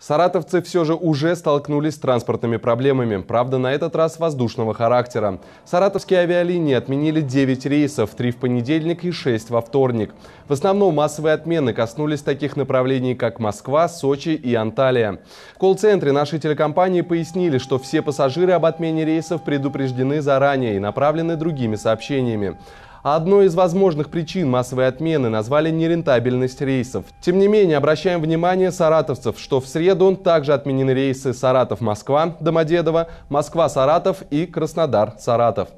Саратовцы все же уже столкнулись с транспортными проблемами, правда, на этот раз воздушного характера. Саратовские авиалинии отменили 9 рейсов, 3 в понедельник и 6 во вторник. В основном массовые отмены коснулись таких направлений, как Москва, Сочи и Анталия. В колл-центре нашей телекомпании пояснили, что все пассажиры об отмене рейсов предупреждены заранее и направлены другими сообщениями. Одной из возможных причин массовой отмены назвали нерентабельность рейсов. Тем не менее, обращаем внимание саратовцев, что в среду также отменены рейсы Саратов-Москва, Домодедово, Москва-Саратов и Краснодар-Саратов.